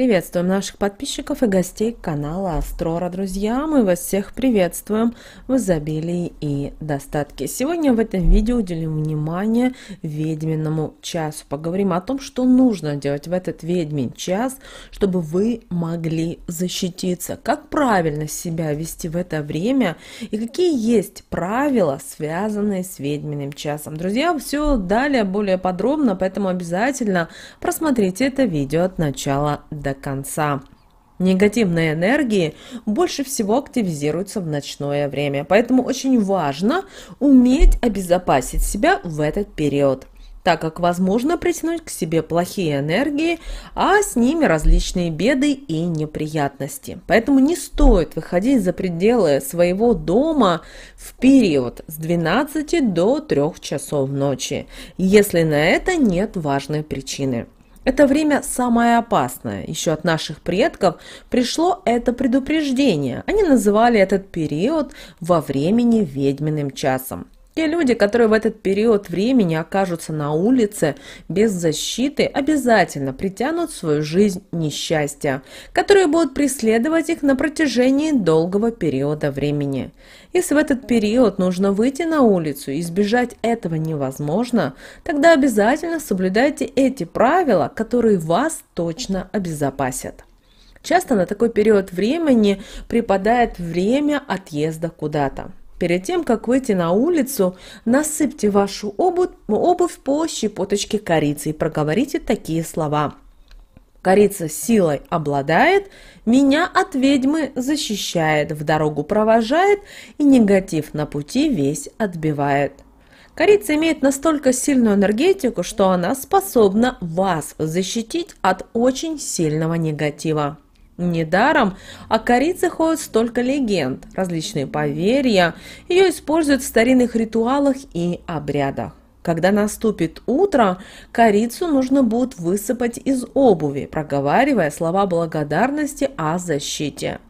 Приветствуем наших подписчиков и гостей канала Астрора, друзья! Мы вас всех приветствуем в изобилии и достатке. Сегодня в этом видео уделим внимание ведьминому часу. Поговорим о том, что нужно делать в этот ведьмин час, чтобы вы могли защититься. Как правильно себя вести в это время и какие есть правила, связанные с ведьминым часом. Друзья, все далее более подробно, поэтому обязательно просмотрите это видео от начала до до конца. Негативные энергии больше всего активизируются в ночное время, поэтому очень важно уметь обезопасить себя в этот период так как возможно притянуть к себе плохие энергии, а с ними различные беды и неприятности. Поэтому не стоит выходить за пределы своего дома в период с 12 до 3 часов ночи, если на это нет важной причины. Это время самое опасное. Еще от наших предков пришло это предупреждение. Они называли этот период во времени ведьминым часом. Те люди, которые в этот период времени окажутся на улице без защиты, обязательно притянут в свою жизнь несчастья, которые будут преследовать их на протяжении долгого периода времени. Если в этот период нужно выйти на улицу и избежать этого невозможно, тогда обязательно соблюдайте эти правила, которые вас точно обезопасят. Часто на такой период времени припадает время отъезда куда-то. Перед тем, как выйти на улицу, насыпьте вашу обувь, обувь по щепоточке корицы и проговорите такие слова. Корица силой обладает, меня от ведьмы защищает, в дорогу провожает и негатив на пути весь отбивает. Корица имеет настолько сильную энергетику, что она способна вас защитить от очень сильного негатива. Недаром о а корице ходят столько легенд, различные поверья. Ее используют в старинных ритуалах и обрядах. Когда наступит утро, корицу нужно будет высыпать из обуви, проговаривая слова благодарности о защите.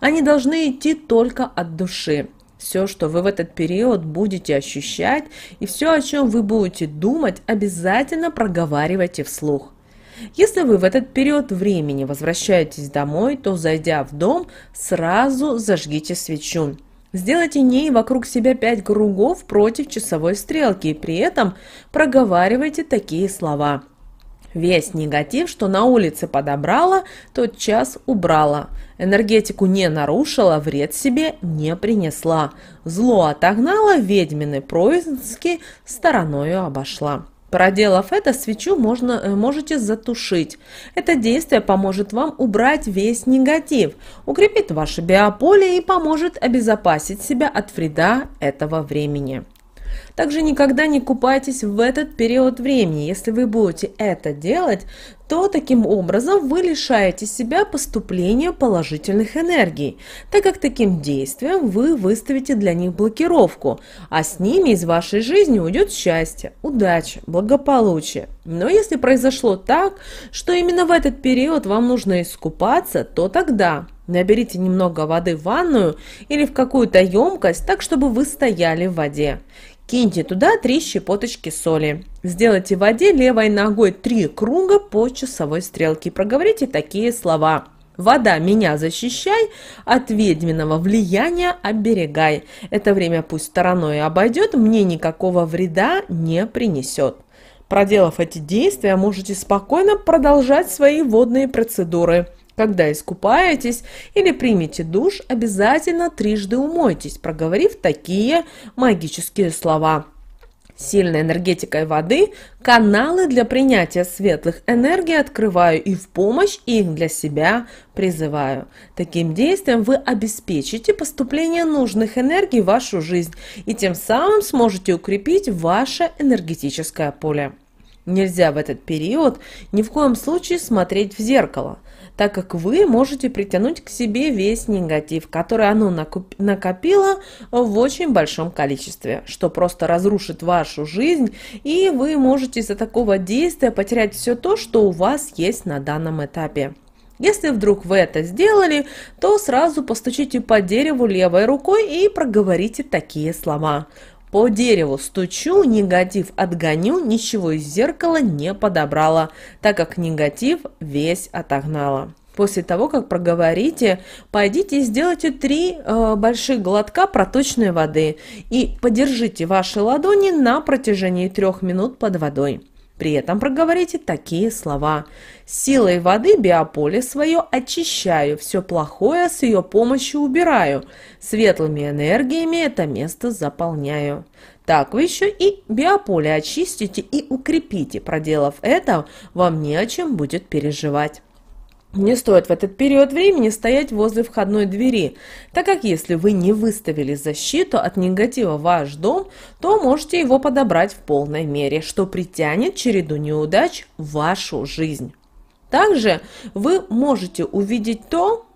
Они должны идти только от души. Все, что вы в этот период будете ощущать и все, о чем вы будете думать, обязательно проговаривайте вслух. Если вы в этот период времени возвращаетесь домой, то, зайдя в дом, сразу зажгите свечу. Сделайте ней вокруг себя пять кругов против часовой стрелки и при этом проговаривайте такие слова. Весь негатив, что на улице подобрала, тот час убрала. Энергетику не нарушила, вред себе не принесла. Зло отогнала, ведьмины происки стороною обошла. Проделав это, свечу можно, э, можете затушить. Это действие поможет вам убрать весь негатив, укрепит ваше биополе и поможет обезопасить себя от вреда этого времени. Также никогда не купайтесь в этот период времени. Если вы будете это делать, то таким образом вы лишаете себя поступления положительных энергий, так как таким действием вы выставите для них блокировку, а с ними из вашей жизни уйдет счастье, удача, благополучие. Но если произошло так, что именно в этот период вам нужно искупаться, то тогда Наберите немного воды в ванную или в какую-то емкость, так чтобы вы стояли в воде. Киньте туда 3 щепоточки соли. Сделайте в воде левой ногой 3 круга по часовой стрелке. Проговорите такие слова. Вода, меня защищай, от ведьминого влияния оберегай. Это время пусть стороной обойдет, мне никакого вреда не принесет. Проделав эти действия, можете спокойно продолжать свои водные процедуры – когда искупаетесь или примете душ, обязательно трижды умойтесь, проговорив такие магические слова. Сильной энергетикой воды каналы для принятия светлых энергий открываю и в помощь их для себя призываю. Таким действием вы обеспечите поступление нужных энергий в вашу жизнь и тем самым сможете укрепить ваше энергетическое поле. Нельзя в этот период ни в коем случае смотреть в зеркало – так как вы можете притянуть к себе весь негатив, который оно накопило в очень большом количестве, что просто разрушит вашу жизнь, и вы можете из-за такого действия потерять все то, что у вас есть на данном этапе. Если вдруг вы это сделали, то сразу постучите по дереву левой рукой и проговорите такие слова. По дереву стучу, негатив отгоню, ничего из зеркала не подобрала, так как негатив весь отогнала. После того, как проговорите, пойдите и сделайте три э, больших глотка проточной воды и подержите ваши ладони на протяжении трех минут под водой. При этом проговорите такие слова. Силой воды биополе свое очищаю, все плохое с ее помощью убираю, светлыми энергиями это место заполняю. Так вы еще и биополе очистите и укрепите, проделав это, вам не о чем будет переживать. Не стоит в этот период времени стоять возле входной двери, так как если вы не выставили защиту от негатива ваш дом, то можете его подобрать в полной мере, что притянет череду неудач в вашу жизнь. Также вы можете увидеть то,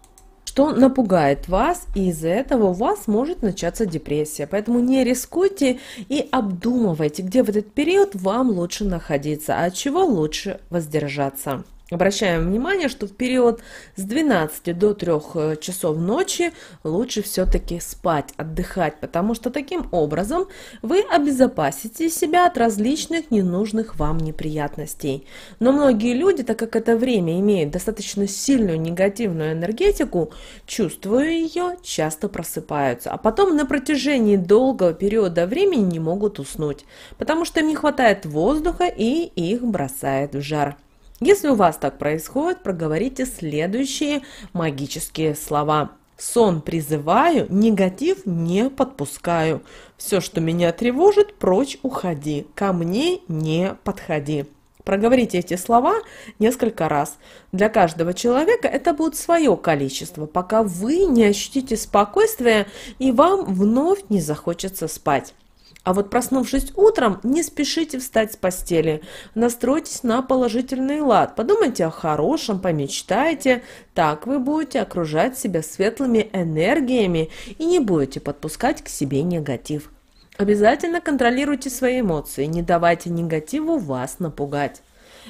что напугает вас, и из-за этого у вас может начаться депрессия. Поэтому не рискуйте и обдумывайте, где в этот период вам лучше находиться, а от чего лучше воздержаться. Обращаем внимание, что в период с 12 до 3 э, часов ночи лучше все-таки спать, отдыхать, потому что таким образом вы обезопасите себя от различных ненужных вам неприятностей. Но многие люди, так как это время имеет достаточно сильную негативную энергетику, чувствуя ее, часто просыпаются, а потом на протяжении долгого периода времени не могут уснуть, потому что им не хватает воздуха и их бросает в жар. Если у вас так происходит, проговорите следующие магические слова. Сон призываю, негатив не подпускаю. Все, что меня тревожит, прочь уходи, ко мне не подходи. Проговорите эти слова несколько раз. Для каждого человека это будет свое количество, пока вы не ощутите спокойствие и вам вновь не захочется спать. А вот проснувшись утром, не спешите встать с постели. Настройтесь на положительный лад. Подумайте о хорошем, помечтайте. Так вы будете окружать себя светлыми энергиями и не будете подпускать к себе негатив. Обязательно контролируйте свои эмоции, не давайте негативу вас напугать.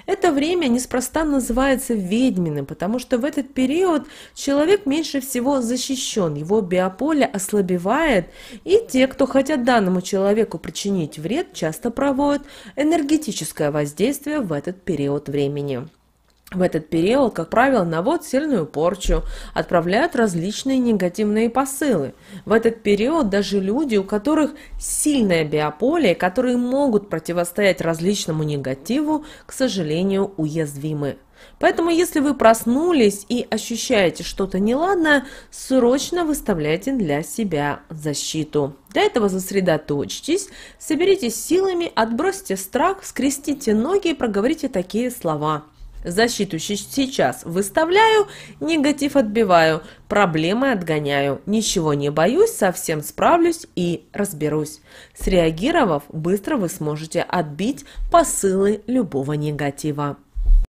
Это время неспроста называется ведьминым, потому что в этот период человек меньше всего защищен, его биополе ослабевает, и те, кто хотят данному человеку причинить вред, часто проводят энергетическое воздействие в этот период времени. В этот период, как правило, на сильную порчу, отправляют различные негативные посылы. В этот период даже люди, у которых сильное биополе, которые могут противостоять различному негативу, к сожалению, уязвимы. Поэтому, если вы проснулись и ощущаете что-то неладное, срочно выставляйте для себя защиту. Для этого сосредоточьтесь, соберитесь силами, отбросьте страх, скрестите ноги и проговорите такие слова – Защиту сейчас выставляю, негатив отбиваю, проблемы отгоняю. Ничего не боюсь, совсем справлюсь и разберусь. Среагировав, быстро вы сможете отбить посылы любого негатива.